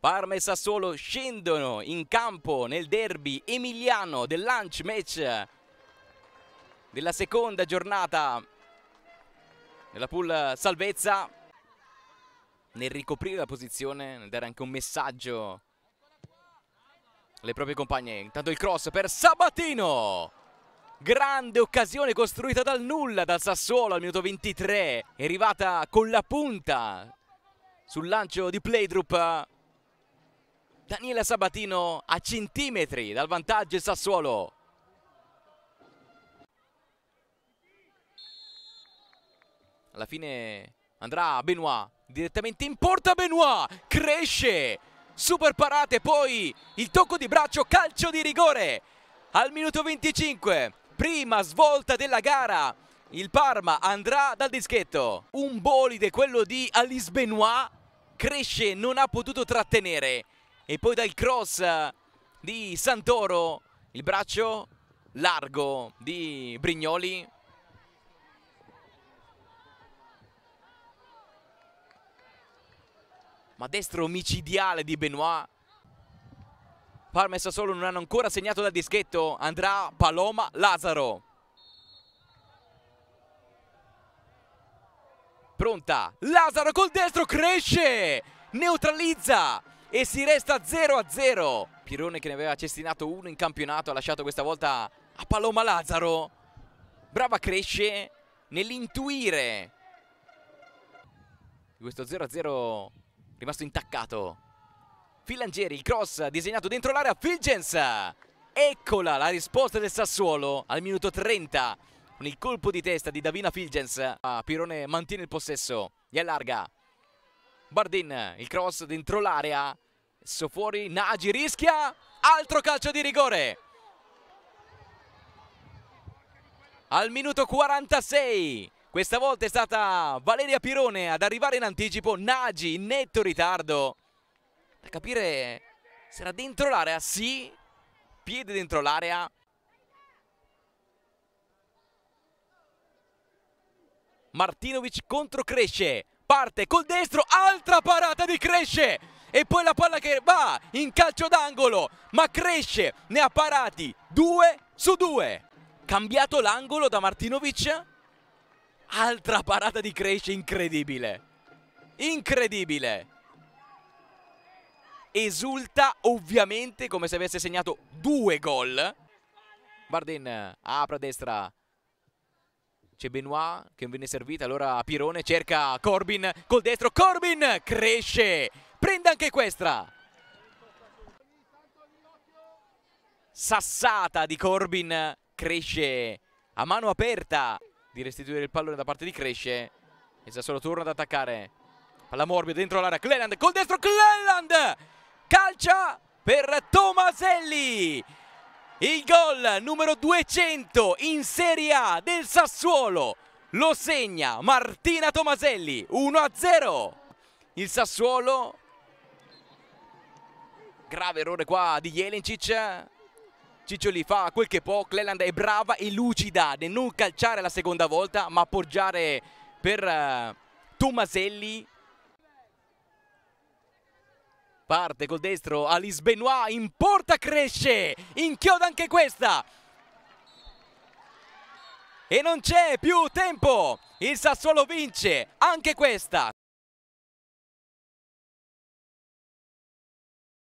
Parma e Sassuolo scendono in campo nel derby emiliano del lunch match della seconda giornata della pool salvezza nel ricoprire la posizione, nel dare anche un messaggio alle proprie compagne. Intanto il cross per Sabatino! Grande occasione costruita dal nulla dal Sassuolo al minuto 23. È arrivata con la punta sul lancio di Playdrup Daniele Sabatino a centimetri dal vantaggio il Sassuolo. Alla fine andrà Benoit direttamente in porta Benoit, cresce, super parate, poi il tocco di braccio, calcio di rigore al minuto 25, prima svolta della gara. Il Parma andrà dal dischetto. Un bolide quello di Alice Benoit cresce, non ha potuto trattenere e poi dal cross di Santoro il braccio largo di Brignoli ma destro omicidiale di Benoit Parma e Sassuolo non hanno ancora segnato dal dischetto andrà Paloma Lazaro pronta Lazaro col destro cresce neutralizza e si resta 0-0. Pirone che ne aveva cestinato uno in campionato ha lasciato questa volta a Paloma Lazzaro. Brava Cresce nell'intuire. Questo 0-0 rimasto intaccato. Filangieri, il cross disegnato dentro l'area, Filgens! Eccola la risposta del Sassuolo al minuto 30 con il colpo di testa di Davina Filgens. Ah, Pirone mantiene il possesso, gli allarga, Bardin, il cross dentro l'area, messo fuori, Nagi rischia, altro calcio di rigore. Al minuto 46, questa volta è stata Valeria Pirone ad arrivare in anticipo, Nagi in netto ritardo. Da capire se era dentro l'area, sì, piede dentro l'area. Martinovic contro Cresce, parte col destro, altra parata di Cresce e poi la palla che va in calcio d'angolo, ma Cresce ne ha parati 2 su 2. Cambiato l'angolo da Martinovic, altra parata di Cresce incredibile, incredibile. Esulta ovviamente come se avesse segnato due gol. Bardin apre a destra c'è Benoit che non viene servita, allora Pirone cerca Corbin col destro, Corbin cresce, prende anche questa. Sassata di Corbin, cresce a mano aperta di restituire il pallone da parte di Cresce. E Sassuolo torna ad attaccare. Palla morbida dentro l'area, Cleland col destro, Cleland calcia per Tomaselli. Il gol numero 200 in Serie A del Sassuolo lo segna Martina Tomaselli 1-0. Il Sassuolo, grave errore qua di Jelincic. Ciccioli fa quel che può, Cleland è brava e lucida nel non calciare la seconda volta ma appoggiare per uh, Tomaselli parte col destro Alice Benoit, in porta cresce, inchioda anche questa. E non c'è più tempo, il Sassuolo vince anche questa.